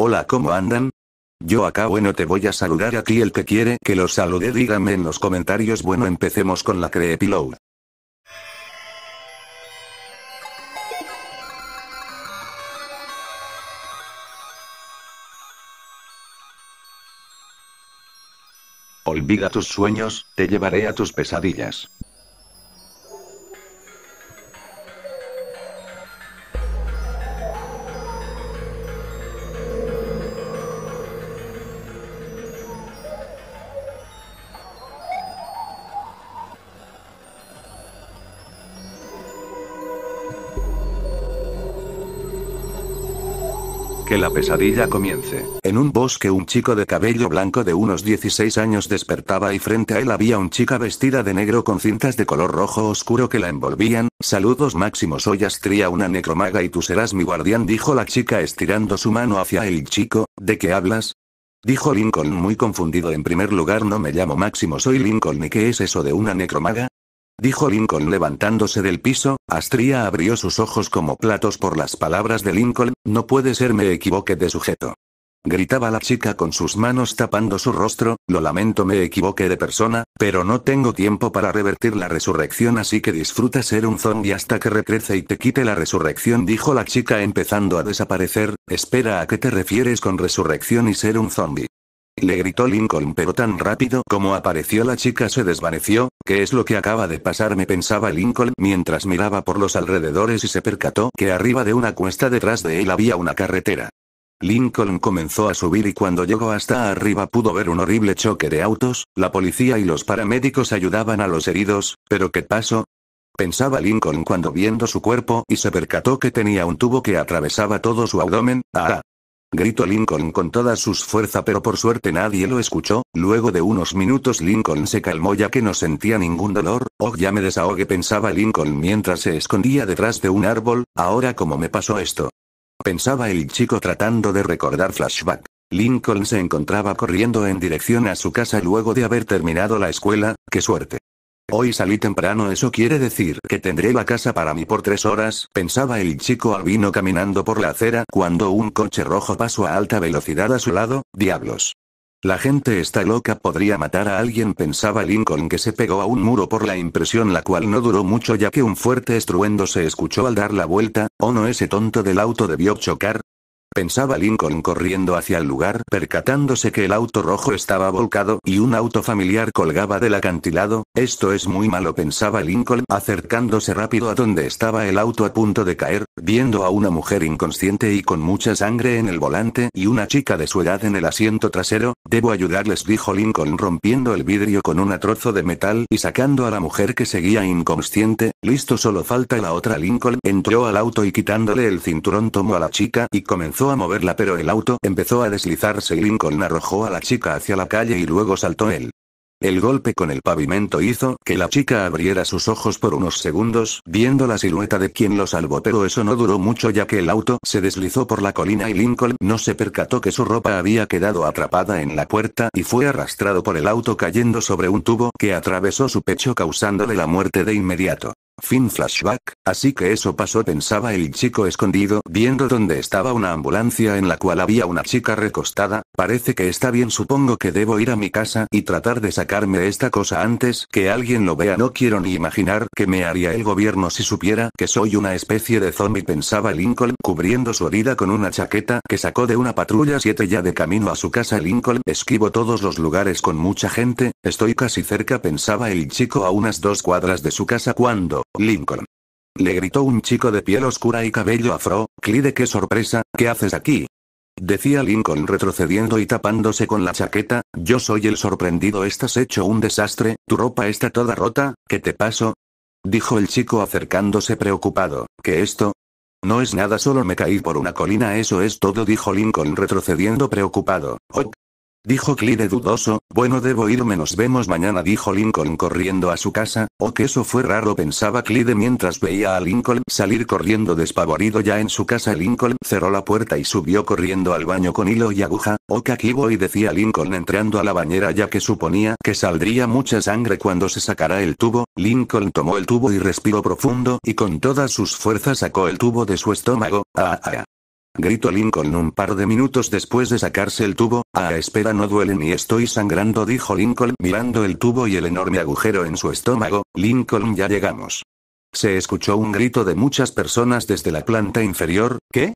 Hola, ¿cómo andan? Yo acá bueno te voy a saludar aquí el que quiere que los salude díganme en los comentarios bueno empecemos con la low. Olvida tus sueños, te llevaré a tus pesadillas. que la pesadilla comience. En un bosque un chico de cabello blanco de unos 16 años despertaba y frente a él había una chica vestida de negro con cintas de color rojo oscuro que la envolvían. Saludos Máximo soy Astria una necromaga y tú serás mi guardián dijo la chica estirando su mano hacia el chico, ¿de qué hablas? Dijo Lincoln muy confundido en primer lugar no me llamo Máximo soy Lincoln y qué es eso de una necromaga, Dijo Lincoln levantándose del piso, Astria abrió sus ojos como platos por las palabras de Lincoln, no puede ser me equivoque de sujeto. Gritaba la chica con sus manos tapando su rostro, lo lamento me equivoqué de persona, pero no tengo tiempo para revertir la resurrección así que disfruta ser un zombie hasta que recrece y te quite la resurrección dijo la chica empezando a desaparecer, espera a qué te refieres con resurrección y ser un zombie le gritó Lincoln pero tan rápido como apareció la chica se desvaneció, ¿qué es lo que acaba de Me pensaba Lincoln mientras miraba por los alrededores y se percató que arriba de una cuesta detrás de él había una carretera. Lincoln comenzó a subir y cuando llegó hasta arriba pudo ver un horrible choque de autos, la policía y los paramédicos ayudaban a los heridos, pero ¿qué pasó? Pensaba Lincoln cuando viendo su cuerpo y se percató que tenía un tubo que atravesaba todo su abdomen, ah, Gritó Lincoln con toda su fuerza pero por suerte nadie lo escuchó, luego de unos minutos Lincoln se calmó ya que no sentía ningún dolor, oh ya me desahogue pensaba Lincoln mientras se escondía detrás de un árbol, ahora cómo me pasó esto. Pensaba el chico tratando de recordar flashback. Lincoln se encontraba corriendo en dirección a su casa luego de haber terminado la escuela, qué suerte. Hoy salí temprano, eso quiere decir que tendré la casa para mí por tres horas, pensaba el chico albino caminando por la acera cuando un coche rojo pasó a alta velocidad a su lado, diablos. La gente está loca, podría matar a alguien, pensaba Lincoln que se pegó a un muro por la impresión la cual no duró mucho ya que un fuerte estruendo se escuchó al dar la vuelta, o no ese tonto del auto debió chocar, pensaba Lincoln corriendo hacia el lugar, percatándose que el auto rojo estaba volcado y un auto familiar colgaba del acantilado. Esto es muy malo, pensaba Lincoln, acercándose rápido a donde estaba el auto a punto de caer, viendo a una mujer inconsciente y con mucha sangre en el volante y una chica de su edad en el asiento trasero. Debo ayudarles, dijo Lincoln rompiendo el vidrio con un trozo de metal y sacando a la mujer que seguía inconsciente. Listo, solo falta la otra. Lincoln entró al auto y quitándole el cinturón tomó a la chica y comenzó a moverla pero el auto empezó a deslizarse y Lincoln arrojó a la chica hacia la calle y luego saltó él. El golpe con el pavimento hizo que la chica abriera sus ojos por unos segundos, viendo la silueta de quien lo salvó, pero eso no duró mucho ya que el auto se deslizó por la colina y Lincoln no se percató que su ropa había quedado atrapada en la puerta y fue arrastrado por el auto cayendo sobre un tubo que atravesó su pecho causándole la muerte de inmediato. Fin flashback, así que eso pasó pensaba el chico escondido viendo donde estaba una ambulancia en la cual había una chica recostada, Parece que está bien supongo que debo ir a mi casa y tratar de sacarme esta cosa antes que alguien lo vea no quiero ni imaginar que me haría el gobierno si supiera que soy una especie de zombie pensaba Lincoln cubriendo su herida con una chaqueta que sacó de una patrulla 7 ya de camino a su casa Lincoln esquivo todos los lugares con mucha gente, estoy casi cerca pensaba el chico a unas dos cuadras de su casa cuando, Lincoln. Le gritó un chico de piel oscura y cabello afro, Clyde qué sorpresa, ¿qué haces aquí? Decía Lincoln retrocediendo y tapándose con la chaqueta, yo soy el sorprendido, estás hecho un desastre, tu ropa está toda rota, ¿qué te pasó? Dijo el chico acercándose preocupado, ¿qué esto? No es nada, solo me caí por una colina, eso es todo, dijo Lincoln retrocediendo preocupado. Oh, Dijo Clyde dudoso, bueno debo irme nos vemos mañana dijo Lincoln corriendo a su casa, oh que eso fue raro pensaba Clyde mientras veía a Lincoln salir corriendo despavorido ya en su casa Lincoln cerró la puerta y subió corriendo al baño con hilo y aguja, oh que aquí voy decía Lincoln entrando a la bañera ya que suponía que saldría mucha sangre cuando se sacara el tubo, Lincoln tomó el tubo y respiró profundo y con todas sus fuerzas sacó el tubo de su estómago, ah ah ah gritó Lincoln un par de minutos después de sacarse el tubo. Ah, espera, no duele ni estoy sangrando, dijo Lincoln mirando el tubo y el enorme agujero en su estómago. Lincoln, ya llegamos. Se escuchó un grito de muchas personas desde la planta inferior. ¿Qué?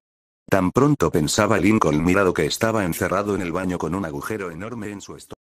Tan pronto pensaba Lincoln mirado que estaba encerrado en el baño con un agujero enorme en su estómago.